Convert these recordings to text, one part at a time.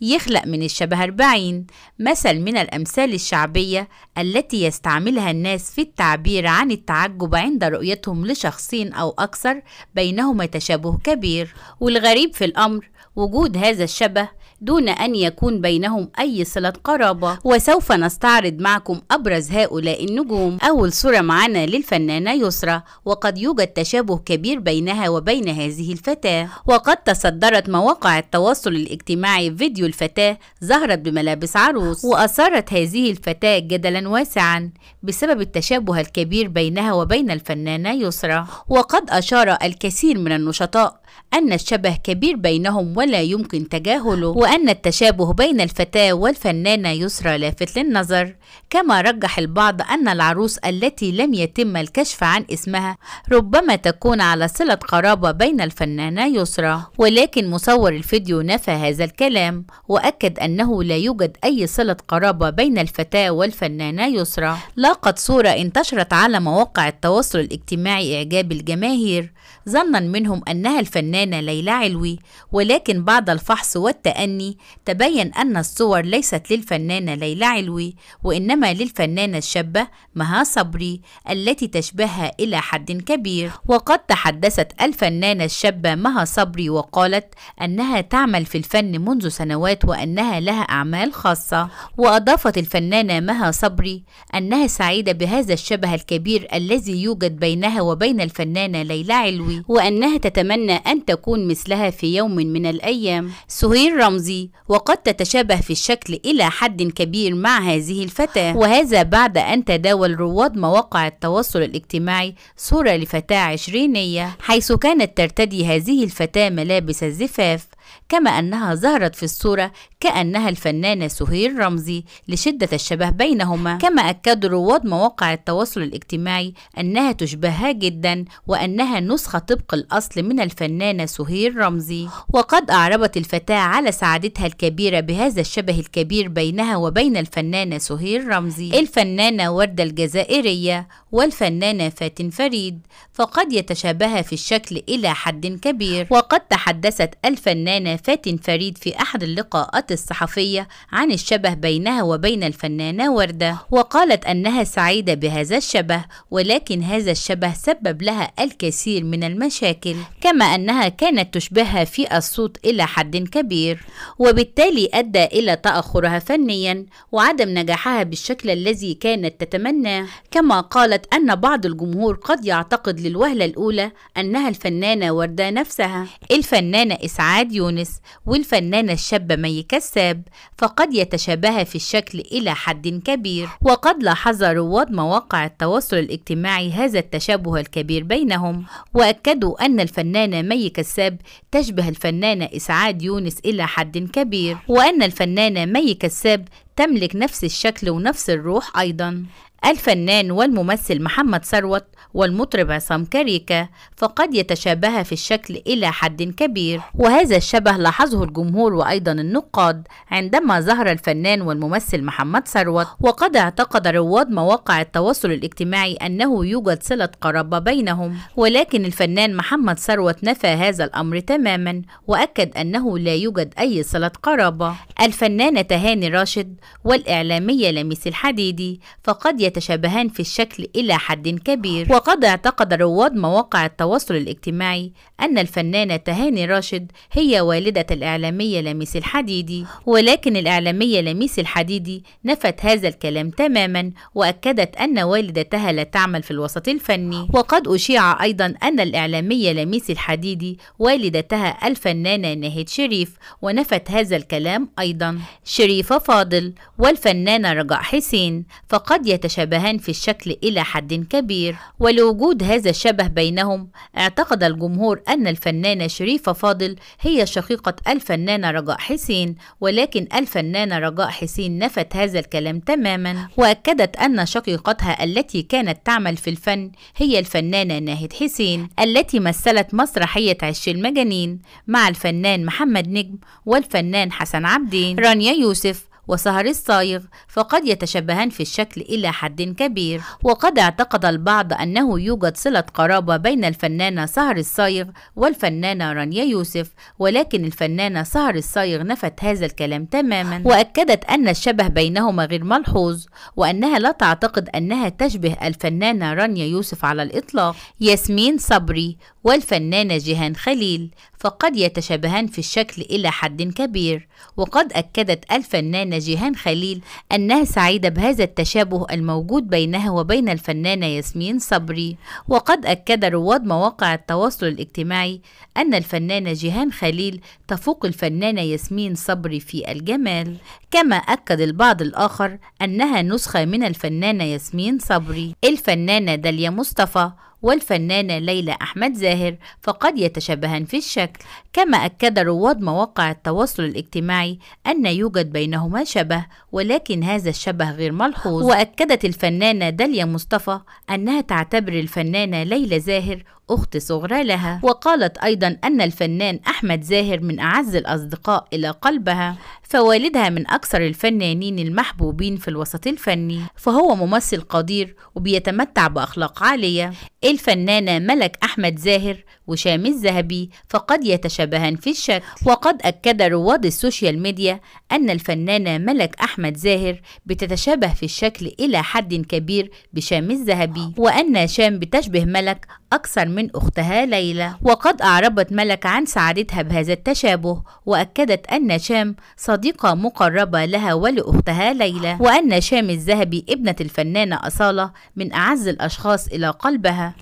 يخلق من الشبه أربعين مثل من الأمثال الشعبية التي يستعملها الناس في التعبير عن التعجب عند رؤيتهم لشخصين أو أكثر بينهما تشابه كبير والغريب في الأمر وجود هذا الشبه دون أن يكون بينهم أي صلة قرابة وسوف نستعرض معكم أبرز هؤلاء النجوم أول صورة معنا للفنانة يسرى وقد يوجد تشابه كبير بينها وبين هذه الفتاة وقد تصدرت مواقع التواصل الاجتماعي فيديو الفتاة ظهرت بملابس عروس وأثارت هذه الفتاة جدلا واسعا بسبب التشابه الكبير بينها وبين الفنانة يسرى وقد أشار الكثير من النشطاء أن الشبه كبير بينهم ولا يمكن تجاهله وأن التشابه بين الفتاة والفنانة يسرى لافت للنظر كما رجح البعض أن العروس التي لم يتم الكشف عن اسمها ربما تكون على صلة قرابة بين الفنانة يسرى ولكن مصور الفيديو نفى هذا الكلام وأكد أنه لا يوجد أي صلة قرابة بين الفتاة والفنانة يسرى لاقت صورة انتشرت على مواقع التواصل الاجتماعي إعجاب الجماهير ظنا منهم أنها الفنانة الفنانة ليلى علوي ولكن بعد الفحص والتأني تبين أن الصور ليست للفنانة ليلى علوي وإنما للفنانة الشابة مها صبري التي تشبهها إلى حد كبير وقد تحدثت الفنانة الشابة مها صبري وقالت أنها تعمل في الفن منذ سنوات وأنها لها أعمال خاصة وأضافت الفنانة مها صبري أنها سعيدة بهذا الشبه الكبير الذي يوجد بينها وبين الفنانة ليلى علوي وأنها تتمنى أن تكون مثلها في يوم من الأيام سهير رمزي وقد تتشابه في الشكل إلى حد كبير مع هذه الفتاة وهذا بعد أن تداول رواد مواقع التواصل الاجتماعي صورة لفتاة عشرينية حيث كانت ترتدي هذه الفتاة ملابس الزفاف كما أنها ظهرت في الصورة كأنها الفنانة سهير رمزي لشدة الشبه بينهما كما أكد رواد مواقع التواصل الاجتماعي أنها تشبهها جدا وأنها نسخة طبق الأصل من الفنانة سهير رمزي وقد أعربت الفتاة على سعادتها الكبيرة بهذا الشبه الكبير بينها وبين الفنانة سهير رمزي الفنانة وردة الجزائرية والفنانة فاتن فريد فقد يتشابه في الشكل إلى حد كبير وقد تحدثت الفنانة فاتن فريد في أحد اللقاءات الصحفية عن الشبه بينها وبين الفنانة وردة وقالت أنها سعيدة بهذا الشبه ولكن هذا الشبه سبب لها الكثير من المشاكل كما أنها كانت تشبهها في الصوت إلى حد كبير وبالتالي أدى إلى تأخرها فنيا وعدم نجاحها بالشكل الذي كانت تتمناه كما قالت أضافت أن بعض الجمهور قد يعتقد للوهلة الأولى أنها الفنانة وردة نفسها الفنانة إسعاد يونس والفنانة الشابة مي كساب فقد يتشابها في الشكل إلى حد كبير وقد لاحظ رواد مواقع التواصل الاجتماعي هذا التشابه الكبير بينهم وأكدوا أن الفنانة مي كساب تشبه الفنانة إسعاد يونس إلى حد كبير وأن الفنانة مي كساب تملك نفس الشكل ونفس الروح أيضا الفنان والممثل محمد ثروت والمطرب عصام كاريكا فقد يتشابه في الشكل إلى حد كبير وهذا الشبه لاحظه الجمهور وأيضا النقاد عندما ظهر الفنان والممثل محمد ثروت وقد اعتقد رواد مواقع التواصل الاجتماعي أنه يوجد صلة قرابة بينهم ولكن الفنان محمد ثروت نفى هذا الأمر تماما وأكد أنه لا يوجد أي صلة قرابة الفنانة تهاني راشد والإعلامية لميس الحديدي فقد يتشابهان في الشكل إلى حد كبير وقد اعتقد رواد مواقع التواصل الاجتماعي أن الفنانة تهاني راشد هي والدة الإعلامية لميس الحديدي ولكن الإعلامية لميس الحديدي نفت هذا الكلام تماما وأكدت أن والدتها لا تعمل في الوسط الفني وقد أشيع أيضا أن الإعلامية لميس الحديدي والدتها الفنانة ناهد شريف ونفت هذا الكلام أيضا شريفة فاضل والفنانة رجاء حسين فقد يتشابه شبهان في الشكل إلى حد كبير ولوجود هذا الشبه بينهم اعتقد الجمهور أن الفنانة شريفة فاضل هي شقيقة الفنانة رجاء حسين ولكن الفنانة رجاء حسين نفت هذا الكلام تماما وأكدت أن شقيقتها التي كانت تعمل في الفن هي الفنانة ناهد حسين التي مثلت مسرحية عش المجانين مع الفنان محمد نجم والفنان حسن عبدين رانيا يوسف وسهر الصايغ فقد يتشبهان في الشكل إلى حد كبير وقد اعتقد البعض أنه يوجد صلة قرابة بين الفنانة سهر الصايغ والفنانة رانيا يوسف ولكن الفنانة سهر الصايغ نفت هذا الكلام تماما وأكدت أن الشبه بينهما غير ملحوظ وأنها لا تعتقد أنها تشبه الفنانة رانيا يوسف على الإطلاق ياسمين صبري والفنانة جيهان خليل فقد يتشابهان في الشكل إلى حد كبير وقد أكدت الفنانة جيهان خليل أنها سعيدة بهذا التشابه الموجود بينها وبين الفنانة ياسمين صبري وقد أكد رواد مواقع التواصل الاجتماعي أن الفنانة جيهان خليل تفوق الفنانة ياسمين صبري في الجمال كما أكد البعض الآخر أنها نسخة من الفنانة ياسمين صبري الفنانة داليا مصطفى والفنانة ليلى أحمد زاهر فقد يتشابهان في الشكل كما أكد رواد مواقع التواصل الاجتماعي أن يوجد بينهما شبه ولكن هذا الشبه غير ملحوظ وأكدت الفنانة داليا مصطفى أنها تعتبر الفنانة ليلى زاهر أخت صغرى لها وقالت أيضا أن الفنان أحمد زاهر من أعز الأصدقاء إلى قلبها فوالدها من أكثر الفنانين المحبوبين في الوسط الفني فهو ممثل قدير وبيتمتع بأخلاق عالية الفنانة ملك أحمد زاهر وشام الذهبي فقد يتشابهان في الشكل وقد أكد رواد السوشيال ميديا أن الفنانة ملك أحمد زاهر بتتشابه في الشكل إلى حد كبير بشام الذهبي وأن شام بتشبه ملك أكثر من أختها ليلى وقد أعربت ملك عن سعادتها بهذا التشابه وأكدت أن شام صديقة مقربة لها ولأختها ليلى وأن شام الذهبي ابنة الفنانة أصالة من أعز الأشخاص إلى قلبها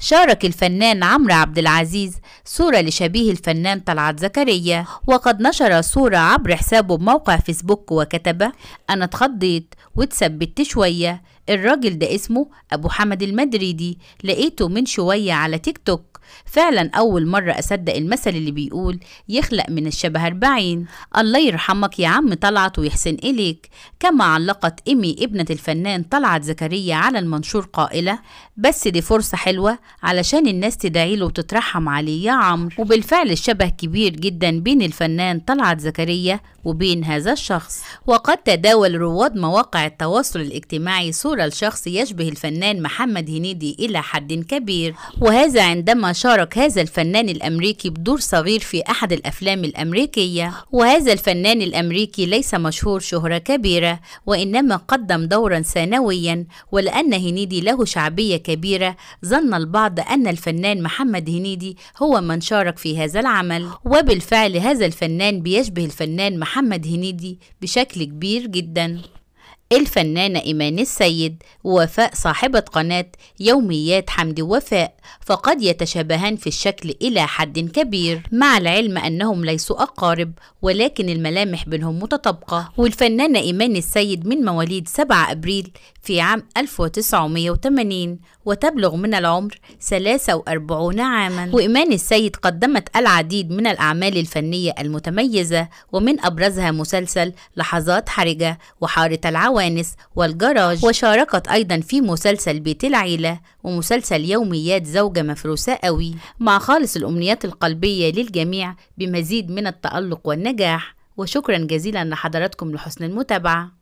شارك الفنان عمرو عبد العزيز صورة لشبيه الفنان طلعت زكريا وقد نشر صورة عبر حسابه بموقع فيسبوك وكتب أنا اتخضيت واتثبت شوية الراجل ده اسمه أبو حمد المدريدي لقيته من شوية على تيك توك فعلا أول مرة أصدق المثل اللي بيقول يخلق من الشبه أربعين الله يرحمك يا عم طلعت ويحسن إليك كما علقت إيمي ابنة الفنان طلعت زكريا على المنشور قائلة بس دي فرصة حلوة علشان الناس تدعي له وتترحم عليه يا عمرو وبالفعل الشبه كبير جدا بين الفنان طلعت زكريا وبين هذا الشخص وقد تداول رواد مواقع التواصل الاجتماعي صورة لشخص يشبه الفنان محمد هنيدي إلى حد كبير وهذا عندما شارك هذا الفنان الأمريكي بدور صغير في أحد الأفلام الأمريكية وهذا الفنان الأمريكي ليس مشهور شهرة كبيرة وإنما قدم دورا ثانويا ولأن هنيدي له شعبية كبيرة ظن البعض أن الفنان محمد هنيدي هو من شارك في هذا العمل وبالفعل هذا الفنان بيشبه الفنان محمد هنيدي بشكل كبير جدا الفنانة إيمان السيد ووفاء صاحبة قناة يوميات حمد ووفاء فقد يتشابهان في الشكل إلى حد كبير مع العلم أنهم ليسوا أقارب ولكن الملامح بينهم متطابقة والفنانة إيمان السيد من مواليد 7 أبريل في عام 1980 وتبلغ من العمر 43 عاما وإيمان السيد قدمت العديد من الأعمال الفنية المتميزة ومن أبرزها مسلسل لحظات حرجة وحارة العوام الجوانس والجراج وشاركت أيضا في مسلسل بيت العيلة ومسلسل يوميات زوجة مفروسة قوي مع خالص الأمنيات القلبية للجميع بمزيد من التألق والنجاح وشكرا جزيلا لحضراتكم لحسن المتابعة